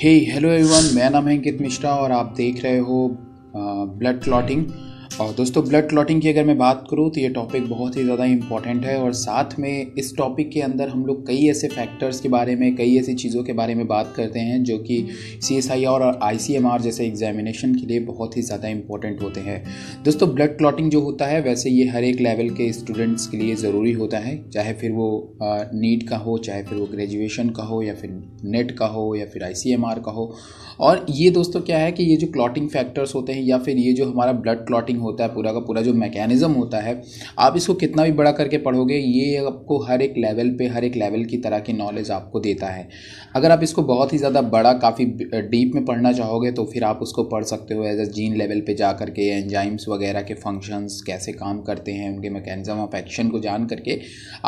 हे hello everyone मेरा नाम है अंकित मिश्रा और आप देख रहे हो ब्लड uh, क्लॉटिंग और दोस्तों ब्लड क्लॉटिंग की अगर मैं बात करूँ तो ये टॉपिक बहुत ही ज़्यादा इम्पॉर्टेंट है और साथ में इस टॉपिक के अंदर हम लोग कई ऐसे फैक्टर्स के बारे में कई ऐसी चीज़ों के बारे में बात करते हैं जो कि सी एस आई और आई सी एम आर जैसे एग्जामिनेशन के लिए बहुत ही ज़्यादा इम्पॉर्टेंट होते हैं दोस्तों ब्लड क्लॉटिंग जो होता है वैसे ये हर एक लेवल के स्टूडेंट्स के लिए ज़रूरी होता है चाहे फिर वो नीट का हो चाहे फिर वो ग्रेजुएशन का हो या फिर नेट का हो या फिर आई सी एम आर का हो और ये दोस्तों क्या है कि ये जो क्लॉटिंग फैक्टर्स होते हैं या फिर ये जो हमारा ब्लड क्लॉटिंग होता है पूरा का पूरा जो मैकेनिज़म होता है आप इसको कितना भी बड़ा करके पढ़ोगे ये आपको हर एक लेवल पे हर एक लेवल की तरह की नॉलेज आपको देता है अगर आप इसको बहुत ही ज़्यादा बड़ा काफ़ी डीप में पढ़ना चाहोगे तो फिर आप उसको पढ़ सकते हो एज अ जीन लेवल पर जा करके एंजाइम्स वगैरह के फंक्शंस कैसे काम करते हैं उनके मैकेनिज़म ऑफ एक्शन को जान करके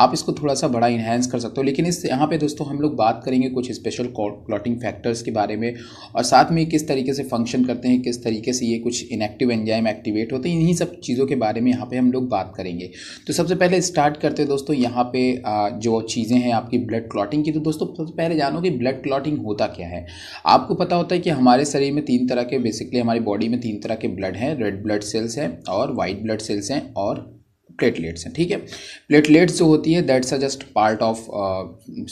आप इसको थोड़ा सा बड़ा इन्हेंस कर सकते हो लेकिन इस यहाँ पर दोस्तों हम लोग बात करेंगे कुछ स्पेशल क्लॉटिंग फैक्टर्स के बारे में और साथ में किस तरीके से फंक्शन करते हैं किस तरीके से ये कुछ इनएक्टिव एंजाइम एक्टिवेट होते हैं तो इन्हीं सब चीज़ों के बारे में यहाँ पे हम लोग बात करेंगे तो सबसे पहले स्टार्ट करते हैं दोस्तों यहाँ पे जो चीज़ें हैं आपकी ब्लड क्लॉटिंग की तो दोस्तों सबसे पहले जानो कि ब्लड क्लॉटिंग होता क्या है आपको पता होता है कि हमारे शरीर में तीन तरह के बेसिकली हमारी बॉडी में तीन तरह के ब्लड हैं रेड ब्लड सेल्स हैं और वाइट ब्लड सेल्स हैं और प्लेटलेट्स हैं ठीक है प्लेटलेट्स जो होती है that's a just part of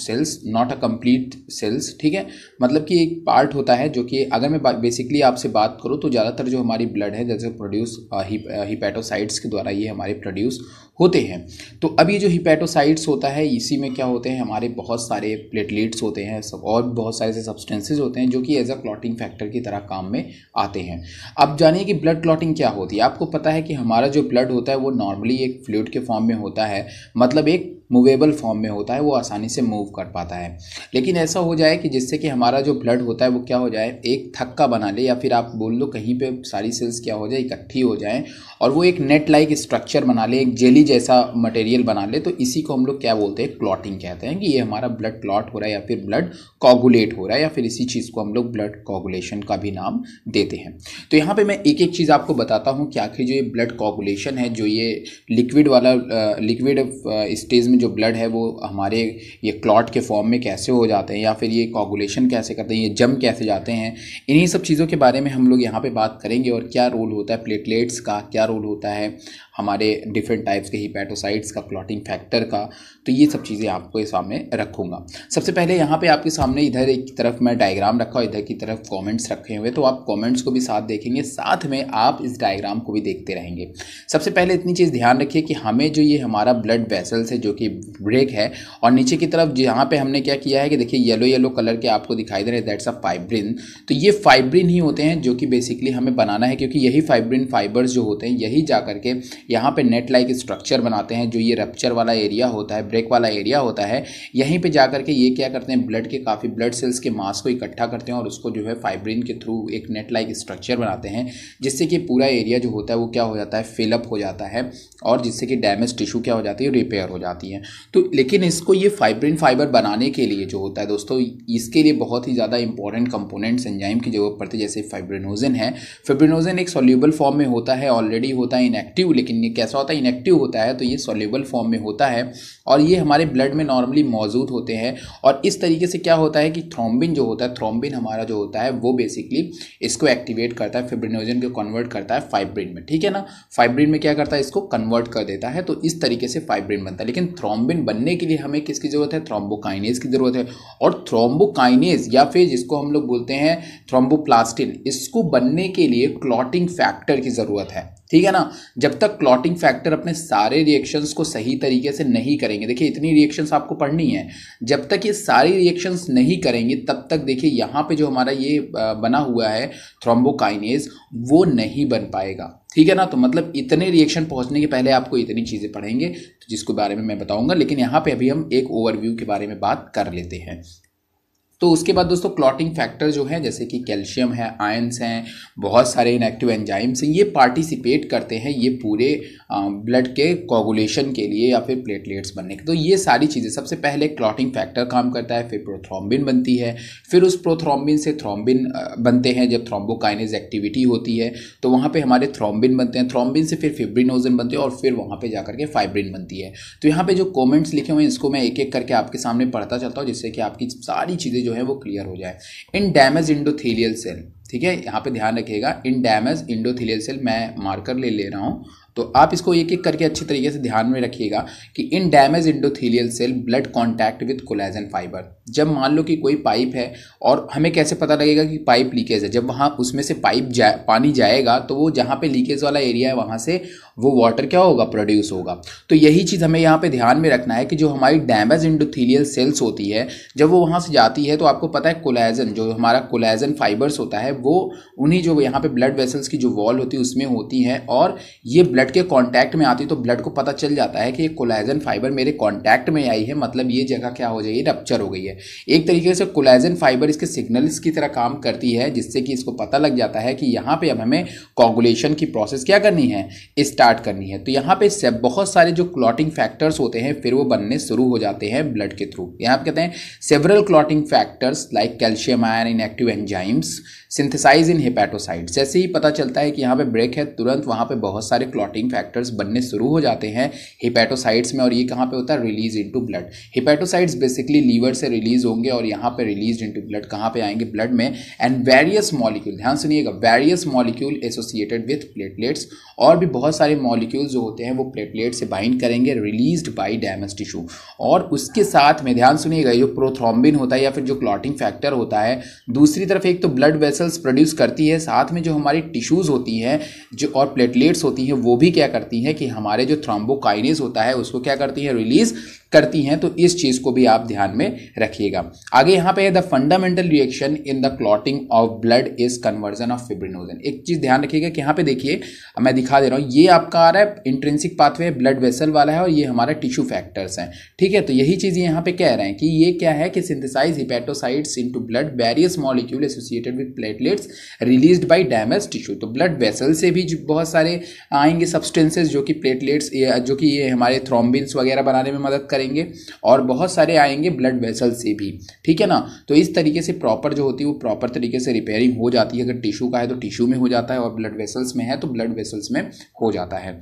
cells not a complete cells ठीक है मतलब कि एक पार्ट होता है जो कि अगर मैं बेसिकली आपसे बात करूँ तो ज़्यादातर जो हमारी ब्लड है जैसे प्रोड्यूस हिपैटोसाइड्स uh, uh, के द्वारा ये हमारे प्रोड्यूस होते हैं तो अभी जो हिपेटोसाइट्स होता है इसी में क्या होते हैं हमारे बहुत सारे प्लेटलेट्स होते हैं सब और बहुत सारे ऐसे सब्सटेंसेज होते हैं जो कि एज अ क्लॉटिंग फैक्टर की तरह काम में आते हैं अब जानिए कि ब्लड क्लॉटिंग क्या होती है आपको पता है कि हमारा जो ब्लड होता है वो नॉर्मली एक फ्लूड के फॉर्म में होता है मतलब एक मूवेबल फॉर्म में होता है वो आसानी से मूव कर पाता है लेकिन ऐसा हो जाए कि जिससे कि हमारा जो ब्लड होता है वो क्या हो जाए एक थक्का बना ले या फिर आप बोल लो कहीं पे सारी सेल्स क्या हो जाए इकट्ठी हो जाए और वो एक नेट लाइक स्ट्रक्चर बना ले एक जेली जैसा मटेरियल बना ले तो इसी को हम लोग क्या बोलते हैं क्लॉटिंग कहते हैं कि ये हमारा ब्लड क्लॉट हो रहा है या फिर ब्लड कॉगुलेट हो रहा है या फिर इसी चीज़ को हम लोग ब्लड कॉगुलेशन का भी नाम देते हैं तो यहाँ पर मैं एक एक चीज़ आपको बताता हूँ कि आखिर जो ये ब्लड कॉगुलेशन है जो ये लिक्विड वाला लिक्विड स्टेज में में जो ब्लड है वो हमारे ये क्लॉट के फॉर्म में कैसे हो जाते हैं या फिर ये कॉगुलेशन कैसे करते हैं ये जम कैसे जाते हैं इन्हीं सब चीज़ों के बारे में हम लोग यहाँ पर बात करेंगे और क्या रोल होता है प्लेटलेट्स का क्या रोल होता है हमारे डिफरेंट टाइप्स के हिपैटोसाइट्स का क्लॉटिंग फैक्टर का तो ये सब चीज़ें आपको सामने रखूँगा सबसे पहले यहाँ पे आपके सामने इधर एक तरफ मैं डायग्राम रखा हूँ इधर की तरफ कमेंट्स रखे हुए तो आप कमेंट्स को भी साथ देखेंगे साथ में आप इस डायग्राम को भी देखते रहेंगे सबसे पहले इतनी चीज़ ध्यान रखिए कि हमें जो ये हमारा ब्लड वेसल्स है जो कि ये ब्रेक है और नीचे की तरफ जहाँ पे हमने क्या किया है कि देखिए येलो येलो कलर के आपको दिखाई दे रहे हैं दैट्स अ फाइब्रिन तो ये फाइब्रिन ही होते हैं जो कि बेसिकली हमें बनाना है क्योंकि यही फाइब्रिन फाइबर्स जो होते हैं यही जा करके यहाँ पर नेट लाइक स्ट्रक्चर बनाते हैं जो ये रपच्चर वाला एरिया होता है ब्रेक वाला एरिया होता है यहीं पर जा करके ये क्या करते हैं ब्लड के काफ़ी ब्लड सेल्स के मास को इकट्ठा करते हैं और उसको जो है फाइब्रिन के थ्रू एक नेट लाइक स्ट्रक्चर बनाते हैं जिससे कि पूरा एरिया जो होता है वो क्या हो जाता है फिलअप हो जाता है और जिससे कि डैमेज टिश्यू क्या हो जाती है रिपेयर हो जाती है हैं तो लेकिन इसको ये फाइब्रिन फाइबर बनाने के लिए जो होता है दोस्तों इसके लिए बहुत ही ज़्यादा इंपॉर्टेंट कंपोनेंट्स एंजाइम की जरूरत पड़ती है जैसे फाइब्रिनोजन है फाइब्रिनोजन एक सोल्यूबल फॉर्म में होता है ऑलरेडी होता है इनएक्टिव लेकिन ये कैसा होता है इनएक्टिव होता है तो ये सोल्यूबल फॉर्म में होता है और ये हमारे ब्लड में नॉर्मली मौजूद होते हैं और इस तरीके से क्या होता है कि थ्रोम्बिन जो होता है थ्रोम्बिन हमारा जो होता है वो बेसिकली इसको एक्टिवेट करता है फिब्रिनोजन को कन्वर्ट करता है फाइब्रिन में ठीक है ना फाइब्रिन में क्या करता है इसको कन्वर्ट कर देता है तो इस तरीके से फाइब्रिन बनता है लेकिन थ्रोम्बिन बनने के लिए हमें किसकी ज़रूरत है थ्रोम्बोकाइनेज की ज़रूरत है और थ्रोम्बोकाइनेज या फिर जिसको हम लोग बोलते हैं थ्रोम्बोप्लास्टिन इसको बनने के लिए क्लॉटिंग फैक्टर की ज़रूरत है ठीक है ना जब तक क्लॉटिंग फैक्टर अपने सारे रिएक्शंस को सही तरीके से नहीं करेंगे देखिए इतनी रिएक्शंस आपको पढ़नी है जब तक ये सारी रिएक्शंस नहीं करेंगे तब तक देखिए यहाँ पे जो हमारा ये बना हुआ है थ्रोम्बोकाइनेज वो नहीं बन पाएगा ठीक है ना तो मतलब इतने रिएक्शन पहुंचने के पहले आपको इतनी चीज़ें पढ़ेंगे तो जिसको बारे में मैं बताऊंगा लेकिन यहाँ पे अभी हम एक ओवरव्यू के बारे में बात कर लेते हैं तो उसके बाद दोस्तों क्लॉटिंग फैक्टर जो हैं जैसे कि कैल्शियम है आयंस हैं बहुत सारे इनएक्टिव एंजाइम्स हैं ये पार्टिसिपेट करते हैं ये पूरे ब्लड के कोगुलेशन के लिए या फिर प्लेटलेट्स बनने के तो ये सारी चीज़ें सबसे पहले क्लॉटिंग फैक्टर काम करता है फिर प्रोथ्रॉम्बिन बनती है फिर उस प्रोथ्रॉम्बिन से थ्रॉम्बिन बनते हैं जब थ्रोम्बोकाइनेज एक्टिविटी होती है तो वहाँ पर हमारे थ्रॉम्बिन बनते हैं थ्रॉम्बिन से फिर फिब्रिनोजन बनते हैं और फिर वहाँ पर जाकर के फाइब्रिन बनती है तो यहाँ पर जो कॉमेंट्स लिखे हुए हैं इसको मैं एक एक करके आपके सामने पढ़ता चलता हूँ जिससे कि आपकी सारी चीज़ें जो है वो क्लियर हो जाए इन डैमेज इंडोथीलियल सेल ठीक है यहाँ पे ध्यान रखिएगा इन डैमेज इंडोथीलियल सेल मैं मार्कर ले ले रहा हूँ तो आप इसको एक एक करके अच्छे तरीके से ध्यान में रखिएगा कि इन damage endothelial cell blood contact with collagen fiber जब मान लो कि कोई पाइप है और हमें कैसे पता लगेगा कि पाइप लीकेज है जब वहाँ उसमें से पाइप जा पानी जाएगा तो वो जहाँ पे लीकेज वाला एरिया है वहाँ से वो वाटर क्या होगा प्रोड्यूस होगा तो यही चीज़ हमें यहाँ पे ध्यान में रखना है कि जो हमारी डैमेज इंडोथीलियल सेल्स होती है जब वो वहाँ से जाती है तो आपको पता है कोलेजन जो हमारा कोलेजन फाइबर्स होता है वो उन्हीं जो यहाँ पे ब्लड वेसल्स की जो वॉल होती है उसमें होती है और ये ब्लड के कॉन्टैक्ट में आती है तो ब्लड को पता चल जाता है कि ये कोलाइजन फाइबर मेरे कॉन्टैक्ट में आई है मतलब ये जगह क्या हो जाएगी रप्चर हो गई है एक तरीके से कोलाइजन फाइबर इसके सिग्नल्स की तरह काम करती है जिससे कि इसको पता लग जाता है कि यहाँ पर अब हमें कॉगुलेशन की प्रोसेस क्या करनी है स्टार्ट स्टार्ट करनी है तो यहाँ पे बहुत सारे जो क्लॉटिंग फैक्टर्स होते हैं फिर वो बनने शुरू हो जाते हैं ब्लड के थ्रू यहाँ आप कहते हैं several clotting factors like calcium ion inactive enzymes synthesize in hepatocyte जैसे ही पता चलता है कि यहाँ पे ब्रेक है तुरंत वहाँ पे बहुत सारे क्लॉटिंग फैक्टर्स बनने शुरू हो जाते हैं हिपैटोसाइड्स में और ये कहाँ पे होता है release into blood hepatocytes basically liver से रिलीज होंगे और यहाँ पे रिलीज इनटू ब्लड कहाँ पे आएंगे ब्लड में एंड वेरियस मॉलिक्यूल ध्यान सुनिएगा various molecule associated with platelets और भी बहुत सारे मॉलिक्यूल जो होते हैं वो प्लेटलेट से बाइंड करेंगे रिलीज बाई डैमेज टिश्यू और उसके साथ में ध्यान सुनिएगा जो प्रोथ्रॉम्बिन होता है या फिर जो क्लॉटिंग फैक्टर होता है दूसरी तरफ एक तो ब्लड वेसल सेल्स प्रोड्यूस करती है साथ में जो हमारी टिश्यूज़ होती हैं जो और प्लेटलेट्स होती हैं वो भी क्या करती हैं कि हमारे जो थ्रोम्बोकाइनेस होता है उसको क्या करती है रिलीज़ करती हैं तो इस चीज़ को भी आप ध्यान में रखिएगा आगे यहाँ पे the fundamental reaction in the clotting of blood is conversion of fibrinogen एक चीज़ ध्यान रखिएगा कि यहाँ पे देखिए मैं दिखा दे रहा हूँ ये आपका आ रहा है इंट्रेंसिक पाथवे ब्लड वेसल वाला है और ये हमारा टिश्यू फैक्टर्स हैं ठीक है तो यही चीज़ यहाँ पे कह रहे हैं कि ये क्या है कि synthesize hepatocytes in blood various molecule associated with platelets release by damage tissue तो ब्लड वेसल से भी बहुत सारे आएंगे सब्सटेंसेज जो कि प्लेटलेट्स जो कि ये हमारे थ्रोम्बिन्स वगैरह बनाने में मदद करेंगे आएंगे और बहुत सारे आएंगे ब्लड वेसल से भी ठीक है ना तो इस तरीके से प्रॉपर जो होती है वो प्रॉपर तरीके से रिपेयरिंग हो जाती है अगर टिश्यू का है तो टिश्यू में हो जाता है और ब्लड वेसल्स में है तो ब्लड वेसल्स में हो जाता है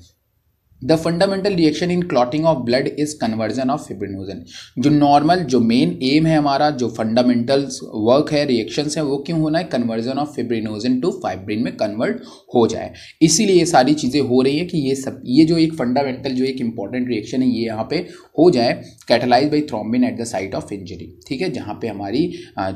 the fundamental reaction in clotting of blood is conversion of fibrinogen जो नॉर्मल जो मेन एम है हमारा जो फंडामेंटल वर्क है रिएक्शंस हैं वो क्यों होना है conversion of fibrinogen to fibrin में कन्वर्ट हो जाए इसीलिए ये सारी चीज़ें हो रही है कि ये सब ये जो एक फंडामेंटल जो एक इंपॉर्टेंट रिएक्शन है ये यहाँ पे हो जाए catalyse by thrombin at the site of injury ठीक है जहाँ पे हमारी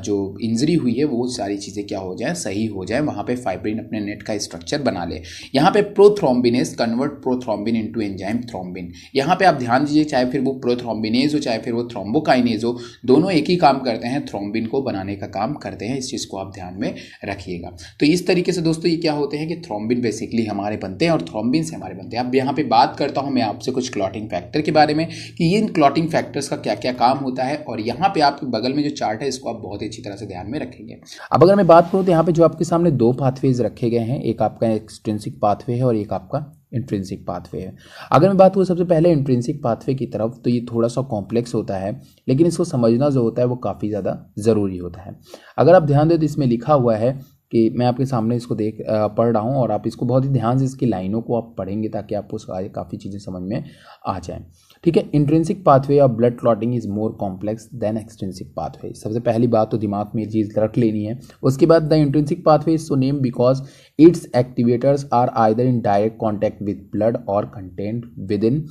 जो इंजरी हुई है वो सारी चीज़ें क्या हो जाए सही हो जाए वहाँ पे फाइब्रिन अपने नेट का स्ट्रक्चर बना ले यहाँ पे prothrombin is convert prothrombin into to enzyme thrombin यहाँ पे आप ध्यान दीजिए चाहे फिर वो प्रोथ्रोम्बिनेज हो चाहे फिर वो थ्रोम्बोकाइनेज हो दोनों एक ही काम करते हैं थ्रोम्बिन को बनाने का काम करते हैं इस चीज़ को आप ध्यान में रखिएगा तो इस तरीके से दोस्तों ये क्या होते हैं कि थ्रोम्बिन बेसिकली हमारे बनते हैं और थ्रोम्बिन से हमारे बनते हैं अब यहाँ पर बात करता हूँ मैं आपसे कुछ क्लॉटिंग फैक्टर के बारे में कि इन क्लॉटिंग फैक्टर्स का क्या क्या काम होता है और यहाँ पर आपके बगल में जो चार्ट है इसको आप बहुत अच्छी तरह से ध्यान में रखेंगे अब अगर मैं बात करूँ तो यहाँ पर जो आपके सामने दो पाथवेज रखे गए हैं एक आपका एक्सटेंसिक पाथवे है और एक आपका इंट्रेंसिक पाथवे है अगर मैं बात करूँ सबसे पहले इंट्रेंसिक पाथवे की तरफ तो ये थोड़ा सा कॉम्प्लेक्स होता है लेकिन इसको समझना जो होता है वो काफ़ी ज़्यादा ज़रूरी होता है अगर आप ध्यान दें तो इसमें लिखा हुआ है कि मैं आपके सामने इसको देख पढ़ रहा हूँ और आप इसको बहुत ही ध्यान से इसकी लाइनों को आप पढ़ेंगे ताकि आपको काफ़ी चीज़ें समझ में आ जाएँ ठीक है intrinsic pathway of blood clotting is more complex than extrinsic pathway सबसे पहली बात तो दिमाग में ये चीज़ रख लेनी है उसके बाद the intrinsic pathway is so name because its activators are either in direct contact with blood और content with in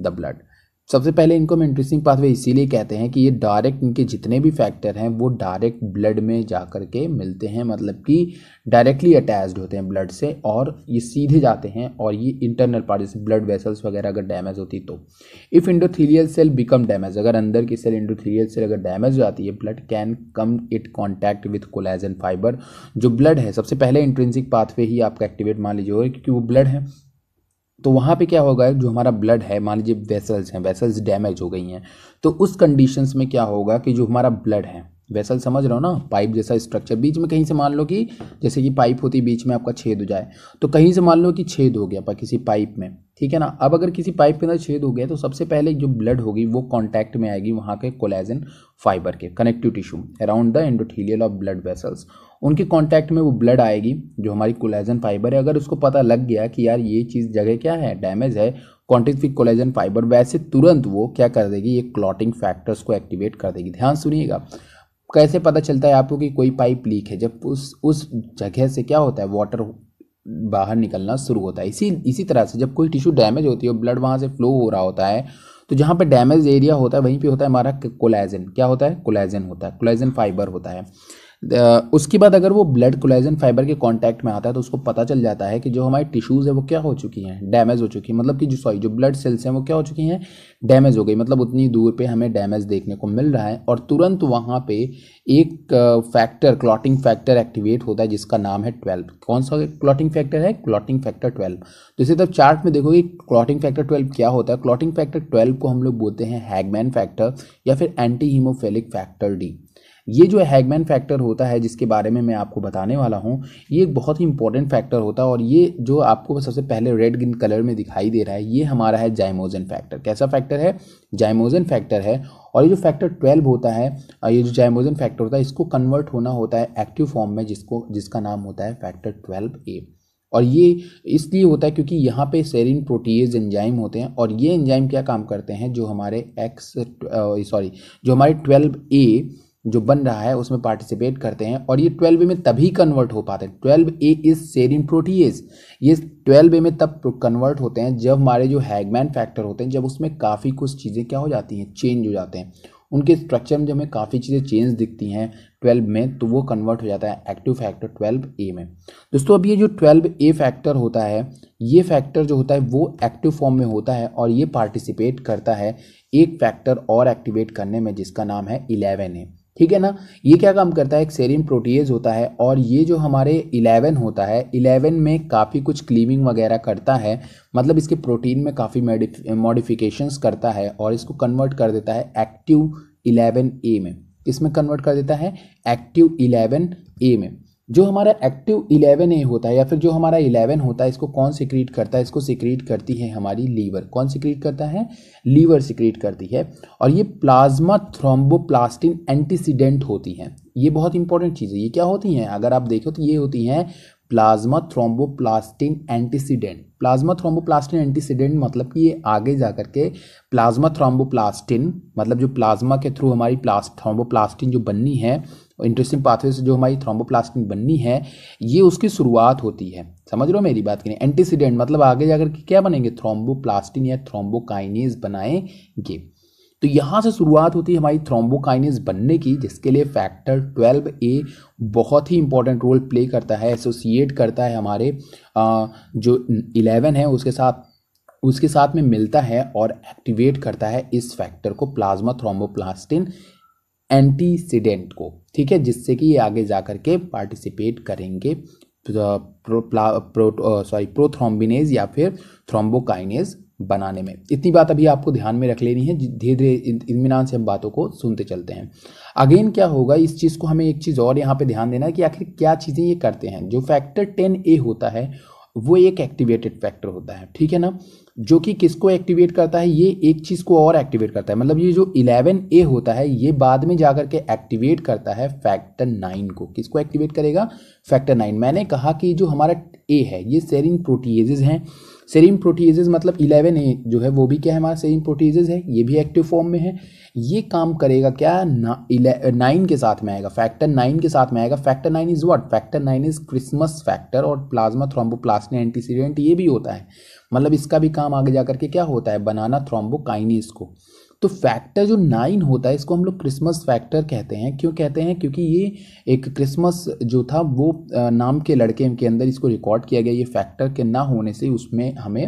the blood सबसे पहले इनको हम मेंट्रिसिंग पाथवे इसीलिए कहते हैं कि ये डायरेक्ट इनके जितने भी फैक्टर हैं वो डायरेक्ट ब्लड में जा कर के मिलते हैं मतलब कि डायरेक्टली अटैच्ड होते हैं ब्लड से और ये सीधे जाते हैं और ये इंटरनल पार्ट जैसे ब्लड वेसल्स वगैरह अगर डैमेज होती तो if endothelial cell become damage अगर अंदर की सेल इंडोथीलियल सेल अगर डैमेज हो जाती है blood can come it contact with collagen fiber जो ब्लड है सबसे पहले इंट्रेंसिक पाथवे ही आपका एक्टिवेट मान लीजिए क्योंकि वो ब्लड है तो वहाँ पे क्या होगा जो हमारा ब्लड है मान लीजिए वेसल्स हैं वेसल्स डैमेज हो गई हैं तो उस कंडीशंस में क्या होगा कि जो हमारा ब्लड है वेसल समझ रहे हो ना पाइप जैसा स्ट्रक्चर बीच में कहीं से मान लो कि जैसे कि पाइप होती बीच में आपका छेद हो जाए तो कहीं से मान लो कि छेद हो गया पर किसी पाइप में ठीक है ना अब अगर किसी पाइप के अंदर छेद हो गया तो सबसे पहले जो ब्लड होगी वो कॉन्टैक्ट में आएगी वहाँ के कोलेजन फाइबर के connective tissue around the endothelial of blood vessels उनके कॉन्टैक्ट में वो ब्लड आएगी जो हमारी कोलेजन फाइबर है अगर उसको पता लग गया कि यार ये चीज़ जगह क्या है डैमेज है कॉन्टेक्ट कोलेजन फाइबर वैसे तुरंत वो क्या कर देगी ये क्लॉटिंग फैक्टर्स को एक्टिवेट कर देगी ध्यान सुनिएगा कैसे पता चलता है आपको कि कोई पाइप लीक है जब उस उस जगह से क्या होता है वाटर बाहर निकलना शुरू होता है इसी इसी तरह से जब कोई टिश्यू डैमेज होती है ब्लड वहाँ से फ्लो हो रहा होता है तो जहाँ पे डैमेज एरिया होता है वहीं पे होता है हमारा कोलाइजन क्या होता है कोलाइजन होता है कोलाइजन फाइबर होता है उसके बाद अगर वो ब्लड कोलाइजन फाइबर के कांटेक्ट में आता है तो उसको पता चल जाता है कि जो हमारी टिश्यूज़ है वो क्या हो चुकी हैं डैमेज हो चुकी है मतलब कि जो सॉरी जो ब्लड सेल्स हैं वो क्या हो चुकी हैं डैमेज मतलब हो गई मतलब उतनी दूर पे हमें डैमेज देखने को मिल रहा है और तुरंत वहाँ पे एक फैक्टर क्लॉटिंग फैक्टर एक्टिवेट होता है जिसका नाम है ट्वेल्व कौन सा क्लॉटिंग फैक्टर है क्लॉटिंग फैक्टर ट्वेल्व तो इसी तरफ चार्ट में देखोगे क्लॉटिंग फैक्टर ट्वेल्व क्या होता है क्लॉटिंग फैक्टर ट्वेल्व को हम लोग बोलते हैं हैगमैन फैक्टर या फिर एंटी हीमोफेलिक फैक्टर डी ये जो हैगमैन फैक्टर होता है जिसके बारे में मैं आपको बताने वाला हूँ ये एक बहुत ही इंपॉर्टेंट फैक्टर होता है और ये जो आपको सबसे पहले रेड ग्रीन कलर में दिखाई दे रहा है ये हमारा है जाइमोजन फैक्टर कैसा फैक्टर है जाइमोजन फैक्टर है और ये जो फैक्टर ट्वेल्व होता है ये जो जाइमोजन फैक्टर होता है इसको कन्वर्ट होना होता है एक्टिव फॉर्म में जिसको जिसका नाम होता है फैक्टर ट्वेल्व ए और ये इसलिए होता है क्योंकि यहाँ पे सेरिन प्रोटीज एंजाइम होते हैं और ये एंजाइम क्या काम करते हैं जो हमारे एक्स सॉरी जो हमारे ट्वेल्व ए जो बन रहा है उसमें पार्टिसिपेट करते हैं और ये ट्वेल्व ए में तभी कन्वर्ट हो पाते हैं twelve A is serine protease ये ट्वेल्व ए में तब कन्वर्ट होते हैं जब हमारे जो हैगमैन फैक्टर होते हैं जब उसमें काफ़ी कुछ चीज़ें क्या हो जाती हैं चेंज हो जाते हैं उनके स्ट्रक्चर में जब हमें काफ़ी चीज़ें चेंज दिखती हैं ट्वेल्व में तो वो कन्वर्ट हो जाता है एक्टिव फैक्टर ट्वेल्व ए में दोस्तों अब ये जो ट्वेल्व ए फैक्टर होता है ये फैक्टर जो होता है वो एक्टिव फॉर्म में होता है और ये पार्टिसिपेट करता है एक फैक्टर और एक्टिवेट करने में जिसका नाम है इलेवन ए ठीक है ना ये क्या काम करता है एक सेरिन प्रोटीज होता है और ये जो हमारे इलेवन होता है इलेवन में काफ़ी कुछ क्लीविंग वगैरह करता है मतलब इसके प्रोटीन में काफ़ी मॉडिफिकेशंस करता है और इसको कन्वर्ट कर देता है एक्टिव इलेवन ए में इसमें कन्वर्ट कर देता है एक्टिव इलेवन ए में जो हमारा एक्टिव इलेवन ए होता है या फिर जो हमारा इलेवन होता है इसको कौन सिक्रीट करता है इसको सिक्रीट करती है हमारी लीवर कौन सिक्रीट करता है लीवर सिक्रीट करती है और ये प्लाज्मा थ्रोम्बोप्लास्टिन एंटीसीडेंट होती हैं ये बहुत इंपॉर्टेंट चीज़ है ये क्या होती हैं अगर आप देखो तो ये होती हैं plasma thromboplastin antecedent plasma thromboplastin antecedent मतलब कि ये आगे जा करके प्लाज्मा थ्रोम्बोप्लास्टिन मतलब जो प्लाज्मा के थ्रू हमारी प्लास्ट थ्रोम्बोप्लास्टिन जो बननी है इंटरेस्टिंग पाथवे से जो हमारी थ्रोम्बोप्लास्टिन बननी है ये उसकी शुरुआत होती है समझ रहे हो मेरी बात करें एंटीसीडेंट मतलब आगे जाकर के क्या बनेंगे थ्रोम्बोप्लास्टिन या थ्रोम्बोकाइनेज बनाएंगे तो यहाँ से शुरुआत होती है हमारी थ्रोम्बोकाइनेज बनने की जिसके लिए फैक्टर 12 ए बहुत ही इंपॉर्टेंट रोल प्ले करता है एसोसिएट करता है हमारे जो 11 है उसके साथ उसके साथ में मिलता है और एक्टिवेट करता है इस फैक्टर को प्लाज्मा थ्रोम्बोप्लास्टिन एंटीसीडेंट को ठीक है जिससे कि ये आगे जा कर के पार्टिसिपेट करेंगे प्रो सॉरी प्रोथ्रोम्बिनेज या फिर थ्रोम्बोकाइनेज बनाने में इतनी बात अभी आपको ध्यान में रख लेनी है धीरे धीरे इतमान से हम बातों को सुनते चलते हैं अगेन क्या होगा इस चीज़ को हमें एक चीज़ और यहाँ पे ध्यान देना है कि आखिर क्या चीज़ें ये करते हैं जो फैक्टर टेन ए होता है वो एक एक्टिवेटेड फैक्टर होता है ठीक है ना जो कि किसको एक्टिवेट करता है ये एक चीज़ को और एक्टिवेट करता है मतलब ये जो इलेवन ए होता है ये बाद में जाकर के एक्टिवेट करता है फैक्टर नाइन को किसको एक्टिवेट करेगा फैक्टर नाइन मैंने कहा कि जो हमारा ए है ये सेरिन प्रोटीजेज हैं सेरिन प्रोटीजेज मतलब इलेवन ए जो है वो भी क्या है हमारा सेरिन प्रोटीजेज है ये भी एक्टिव फॉर्म में है ये काम करेगा क्या नाइन के साथ में आएगा फैक्टर नाइन के साथ में आएगा factor nine is what factor nine is Christmas factor और प्लाज्मा थ्रोम्बोप्लास्टिन एंटीसीडेंट ये भी होता है मतलब इसका भी काम आगे जा करके क्या होता है बनाना थ्रोम्बोकाइनीस को तो फैक्टर जो नाइन होता है इसको हम लोग क्रिसमस फैक्टर कहते हैं क्यों कहते हैं क्योंकि ये एक क्रिसमस जो था वो नाम के लड़के के अंदर इसको रिकॉर्ड किया गया ये फैक्टर के ना होने से उसमें हमें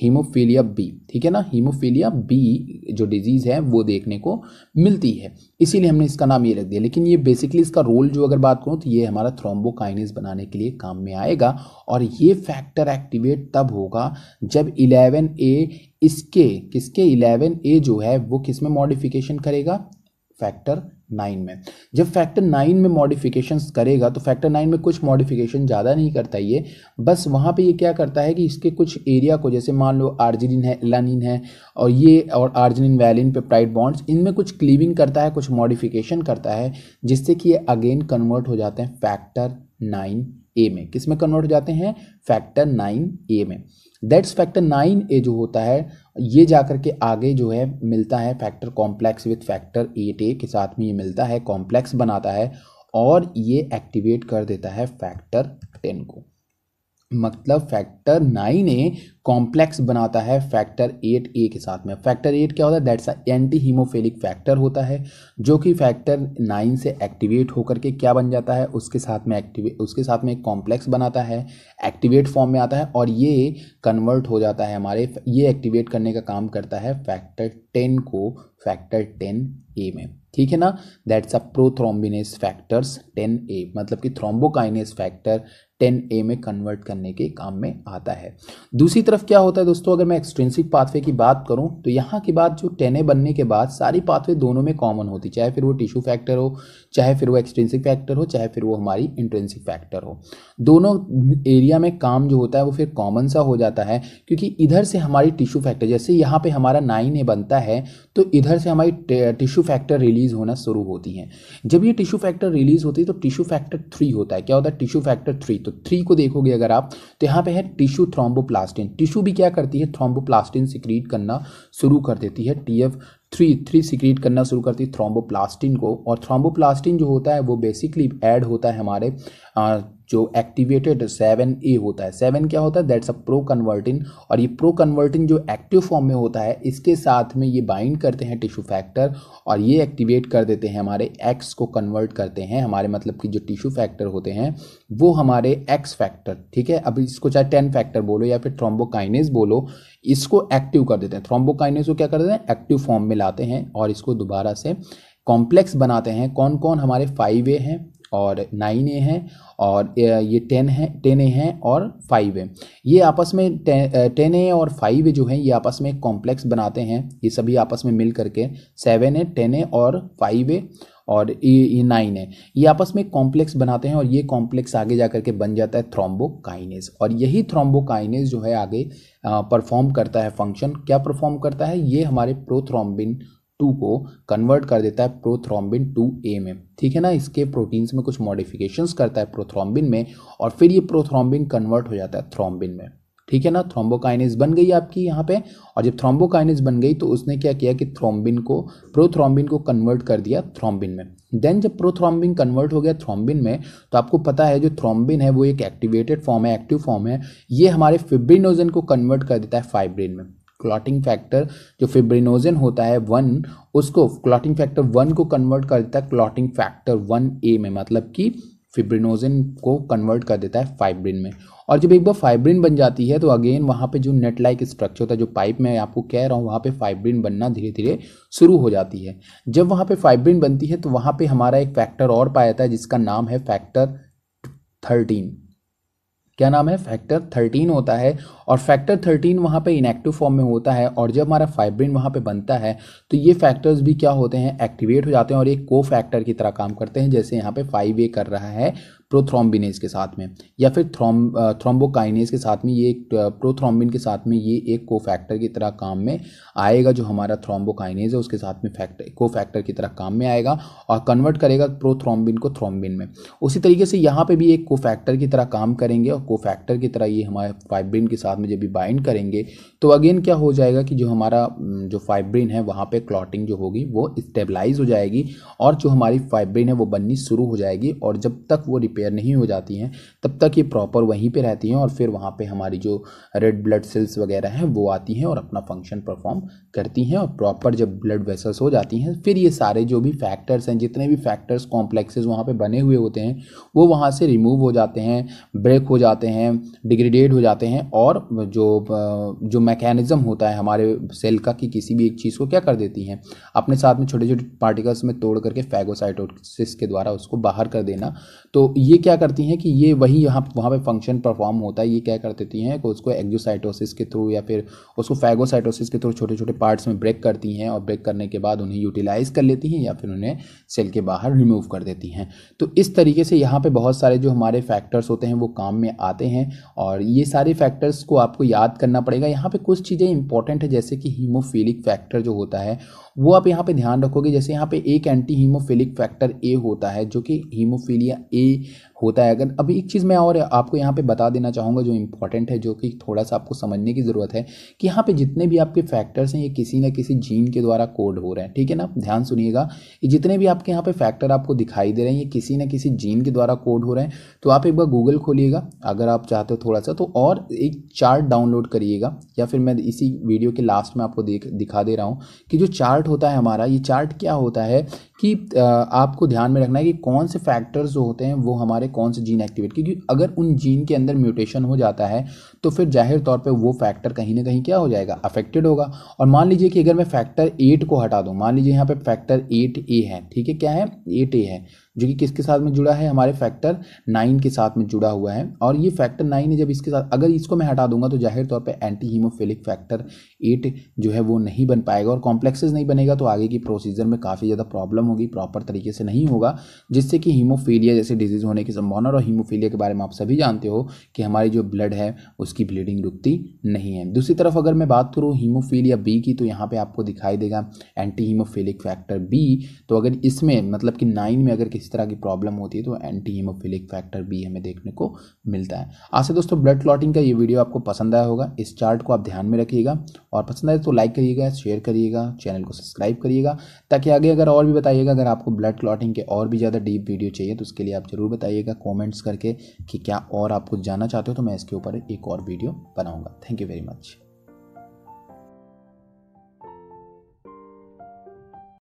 हीमोफीलिया बी ठीक है ना हीमोफीलिया बी जो डिजीज़ है वो देखने को मिलती है इसीलिए हमने इसका नाम ये रख दिया लेकिन ये बेसिकली इसका रोल जो अगर बात करूँ तो ये हमारा थ्रोम्बोकाइनिस बनाने के लिए काम में आएगा और ये फैक्टर एक्टिवेट तब होगा जब इलेवन ए इसके किसके इलेवन ए जो है वो किस में मॉडिफिकेशन करेगा फैक्टर नाइन में जब फैक्टर नाइन में मॉडिफिकेशन करेगा तो फैक्टर नाइन में कुछ मॉडिफिकेशन ज़्यादा नहीं करता ये बस वहाँ पे ये क्या करता है कि इसके कुछ एरिया को जैसे मान लो आर्जिनिन है एलानिन है और ये और आर्जिनिन वैलिन पेप्टाइड बॉन्ड्स इनमें कुछ क्लीविंग करता है कुछ मॉडिफिकेशन करता है जिससे कि ये अगेन कन्वर्ट हो जाते हैं फैक्टर नाइन ए में किस में कन्वर्ट हो जाते हैं फैक्टर नाइन ए में दैट्स फैक्टर नाइन ए जो होता है ये जाकर के आगे जो है मिलता है factor complex with factor eight A के साथ में ये मिलता है कॉम्प्लेक्स बनाता है और ये एक्टिवेट कर देता है फैक्टर टेन को मतलब फैक्टर नाइन ए कॉम्प्लेक्स बनाता है फैक्टर एट ए के साथ में फैक्टर एट क्या होता है दैट्स एंटी हीमोफेलिक फैक्टर होता है जो कि फैक्टर नाइन से एक्टिवेट होकर के क्या बन जाता है उसके साथ में एक्टिवेट उसके साथ में एक कॉम्प्लेक्स बनाता है एक्टिवेट फॉर्म में आता है और ये कन्वर्ट हो जाता है हमारे ये एक्टिवेट करने का काम करता है फैक्टर टेन को फैक्टर टेन ए में ठीक है ना that's a prothrombinase factors ten A मतलब कि थ्रोम्बोकाइनेस फैक्टर टेन ए में कन्वर्ट करने के काम में आता है दूसरी तरफ तरफ क्या होता है दोस्तों अगर मैं एक्सट्रेंसिक पाथवे की बात करूं तो यहाँ की बात जो टेने बनने के बाद सारी पाथवे दोनों में कॉमन होती चाहे फिर वो टिश्यू फैक्टर हो चाहे फिर वो एक्सटेंसिव फैक्टर हो चाहे फिर वो हमारी इंट्रेंसिक फैक्टर हो दोनों एरिया में काम जो होता है वो फिर कॉमन सा हो जाता है क्योंकि इधर से हमारी टिश्यू फैक्टर जैसे यहाँ पे हमारा नाइन ए बनता है तो इधर से हमारी टिश्यू फैक्टर रिलीज़ होना शुरू होती है जब ये टिश्यू फैक्टर रिलीज़ होती है तो टिश्यू फैक्टर थ्री होता है क्या होता है टिश्यू फैक्टर थ्री तो थ्री को देखोगे अगर आप तो यहाँ पे है टिश्यू थ्रोम्बोप्लास्टिन टिश्यू भी क्या करती है थ्रोम्बोप्लास्टिन सिक्रीट करना शुरू कर देती है T F three three secrete करना शुरू करती है थ्रोम्बोप्लास्टिन को और थ्रोम्बोप्लास्टिन जो होता है वो बेसिकली ऐड होता है हमारे आ, जो एक्टिवेटेड सेवन ए होता है सेवन क्या होता है दैट्स अ प्रो कन्वर्टिन और ये प्रो कन्वर्टिन जो एक्टिव फॉर्म में होता है इसके साथ में ये बाइंड करते हैं टिश्यू फैक्टर और ये एक्टिवेट कर देते हैं हमारे एक्स को कन्वर्ट करते हैं हमारे मतलब कि जो टिश्यू फैक्टर होते हैं वो हमारे एक्स फैक्टर ठीक है अब इसको चाहे टेन फैक्टर बोलो या फिर थ्रोम्बोकाइनेस बोलो इसको एक्टिव कर देते हैं थ्रोम्बोकाइनेस को क्या कर देते हैं एक्टिव फॉर्म में लाते हैं और इसको दोबारा से कॉम्प्लेक्स बनाते हैं कौन कौन हमारे फाइव ए हैं और नाइन ए हैं और ये टेन है टेन ए हैं और फाइव ए ये आपस में टेन ए और फाइव ए जो हैं ये आपस में कॉम्प्लेक्स बनाते हैं ये सभी आपस में मिल करके सेवन ए टेन ए और फाइव ए और ए नाइन है ये आपस में कॉम्प्लेक्स बनाते हैं और ये कॉम्प्लेक्स आगे जा करके बन जाता है थ्रोम्बोकाइनेज और यही थ्रोम्बोकाइनेज जो है आगे परफॉर्म करता है फंक्शन क्या परफॉर्म करता है ये हमारे प्रोथ्रोम्बिन टू को कन्वर्ट कर देता है प्रोथ्रोम्बिन टू ए में ठीक है ना इसके प्रोटीन्स में कुछ मॉडिफिकेशंस करता है प्रोथ्रोम्बिन में और फिर ये प्रोथ्रोम्बिन कन्वर्ट हो जाता है थ्रोम्बिन में ठीक है ना थ्रोम्बोकाइनिस बन गई आपकी यहाँ पे और जब थ्रोम्बोकाइनेज बन गई तो उसने क्या किया कि थ्रोम्बिन को प्रोथ्रोम्बिन को कन्वर्ट कर दिया थ्रोम्बिन में देन जब प्रोथ्रोम्बिन कन्वर्ट हो गया थ्रोम्बिन में तो आपको पता है जो थ्रोम्बिन है वो एक एक्टिवेटेड फॉर्म है एक्टिव फॉर्म है ये हमारे फिब्रिनोजन को कन्वर्ट कर देता है फाइब्रिन में क्लॉटिंग फैक्टर जो फिब्रिनोजन होता है वन उसको क्लॉटिंग फैक्टर वन को कन्वर्ट कर देता है क्लॉटिंग फैक्टर वन ए में मतलब कि फिब्रिनोजन को कन्वर्ट कर देता है फाइब्रिन में और जब एक बार फाइब्रिन बन जाती है तो अगेन वहाँ पे जो नेट लाइक स्ट्रक्चर होता है जो पाइप मैं आपको कह रहा हूँ वहाँ पे फाइब्रिन बनना धीरे धीरे शुरू हो जाती है जब वहाँ पे फाइब्रिन बनती है तो वहाँ पे हमारा एक फैक्टर और पाया जाता है जिसका नाम है फैक्टर थर्टीन क्या नाम है फैक्टर थर्टीन होता है और फैक्टर थर्टीन वहाँ पे इनएक्टिव फॉर्म में होता है और जब हमारा फाइब्रिन वहाँ पे बनता है तो ये फैक्टर्स भी क्या होते हैं एक्टिवेट हो जाते हैं और एक को फैक्टर की तरह काम करते हैं जैसे यहाँ पे फाइव ए कर रहा है प्रोथ्रोम्बिनेज के साथ में या फिर थ्रोम थ्रोम्बोकाइनेज के साथ में ये एक प्रोथ्रोम्बिन के साथ में ये एक कोफैक्टर की तरह काम में आएगा जो हमारा थ्रोम्बोकाइनेज है उसके साथ में फैक्टर कोफैक्टर की तरह काम में आएगा और कन्वर्ट करेगा प्रोथ्रोम्बिन को थ्रोम्बिन में उसी तरीके से यहाँ पर भी एक कोफैक्टर की तरह काम करेंगे और कोफैक्टर की तरह ये हमारे फाइब्रिन के साथ में जब भी बाइंड करेंगे तो अगेन क्या हो जाएगा कि जो हमारा जो फाइब्रिन है वहाँ पर क्लॉटिंग जो होगी वो स्टेबलाइज हो जाएगी और जो हमारी फाइब्रिन है वो बननी शुरू हो जाएगी और जब तक वो रिपेयर रिपेयर नहीं हो जाती हैं तब तक ये प्रॉपर वहीं पे रहती हैं और फिर वहाँ पे हमारी जो रेड ब्लड सेल्स वगैरह हैं वो आती हैं और अपना फंक्शन परफॉर्म करती हैं और प्रॉपर जब ब्लड वेसल्स हो जाती हैं फिर ये सारे जो भी फैक्टर्स हैं जितने भी फैक्टर्स कॉम्प्लेक्सेज वहाँ पर बने हुए होते हैं वो वहाँ से रिमूव हो जाते हैं ब्रेक हो जाते हैं डिग्रेडेड हो जाते हैं और जो जो मैकेनिज़्म होता है हमारे सेल का कि किसी भी एक चीज़ को क्या कर देती हैं अपने साथ में छोटे छोटे पार्टिकल्स में तोड़ करके फैगोसाइटोसिस के द्वारा उसको बाहर कर देना तो ये क्या करती हैं कि ये वही यहाँ वहाँ पे फंक्शन परफॉर्म होता है ये क्या कर देती हैं कि उसको एग्जोसाइटोसिस के थ्रू या फिर उसको फैगोसाइटोसिस के थ्रू छोटे छोटे पार्ट्स में ब्रेक करती हैं और ब्रेक करने के बाद उन्हें यूटिलाइज़ कर लेती हैं या फिर उन्हें सेल के बाहर रिमूव कर देती हैं तो इस तरीके से यहाँ पर बहुत सारे जो हमारे फैक्टर्स होते हैं वो काम में आते हैं और ये सारे फैक्टर्स को आपको याद करना पड़ेगा यहाँ पर कुछ चीज़ें इंपॉर्टेंट है जैसे कि हीमोफीलिक फैक्टर जो होता है वो आप यहाँ पर ध्यान रखोगे जैसे यहाँ पर एक एंटी हीमोफीलिक फैक्टर ए होता है जो कि हीमोफीलिया ए be होता है अगर अभी एक चीज़ मैं और आपको यहाँ पे बता देना चाहूँगा जो इम्पॉर्टेंट है जो कि थोड़ा सा आपको समझने की ज़रूरत है कि यहाँ पे जितने भी आपके फैक्टर्स हैं ये किसी ना किसी जीन के द्वारा कोड हो रहे हैं ठीक है ना ध्यान सुनिएगा जितने भी आपके यहाँ पे फैक्टर आपको दिखाई दे रहे हैं ये किसी न किसी जीन के द्वारा कोड हो रहे हैं तो आप एक बार गूगल खोलिएगा अगर आप चाहते हो थोड़ा सा तो और एक चार्ट डाउनलोड करिएगा या फिर मैं इसी वीडियो के लास्ट में आपको दिखा दे रहा हूँ कि जो चार्ट होता है हमारा ये चार्ट क्या होता है कि आपको ध्यान में रखना है कि कौन से फैक्टर्स जो होते हैं वो हमारे कौन से जीन एक्टिवेट क्योंकि अगर उन जीन के अंदर म्यूटेशन हो जाता है तो फिर जाहिर तौर पे वो फैक्टर कहीं ना कहीं क्या हो जाएगा अफेक्टेड होगा और मान लीजिए कि अगर मैं फैक्टर एट को हटा दूँ मान लीजिए यहाँ पे फैक्टर एट ए है ठीक है क्या है एट ए है जो कि किसके साथ में जुड़ा है हमारे फैक्टर नाइन के साथ में जुड़ा हुआ है और ये फैक्टर नाइन है जब इसके साथ अगर इसको मैं हटा दूंगा तो जाहिर तौर पर एंटी हीमोफिलिक फैक्टर एट जो है वो नहीं बन पाएगा और कॉम्प्लेक्सेस नहीं बनेगा तो आगे की प्रोसीजर में काफ़ी ज़्यादा प्रॉब्लम होगी प्रॉपर तरीके से नहीं होगा जिससे कि हीमोफीलिया जैसे डिजीज़ होने की संभावना और हीमोफीलिया के बारे में आप सभी जानते हो कि हमारी जो ब्लड है उसकी ब्लीडिंग रुकती नहीं है दूसरी तरफ अगर मैं बात करूँ हीमोफीलिया बी की तो यहाँ पर आपको दिखाई देगा एंटी हीमोफिलिक फैक्टर बी तो अगर इसमें मतलब कि नाइन में अगर किसी किसी तरह की प्रॉब्लम होती है तो एंटी हीमोफिलिक फैक्टर भी हमें देखने को मिलता है आशा दोस्तों ब्लड क्लॉटिंग का ये वीडियो आपको पसंद आया होगा इस चार्ट को आप ध्यान में रखिएगा और पसंद आए तो लाइक करिएगा शेयर करिएगा चैनल को सब्सक्राइब करिएगा ताकि आगे अगर और भी बताइएगा अगर आपको ब्लड क्लॉटिंग के और भी ज़्यादा डीप वीडियो चाहिए तो उसके लिए आप ज़रूर बताइएगा कॉमेंट्स करके कि क्या और आप कुछ जानना चाहते हो तो मैं इसके ऊपर एक और वीडियो बनाऊँगा थैंक यू वेरी मच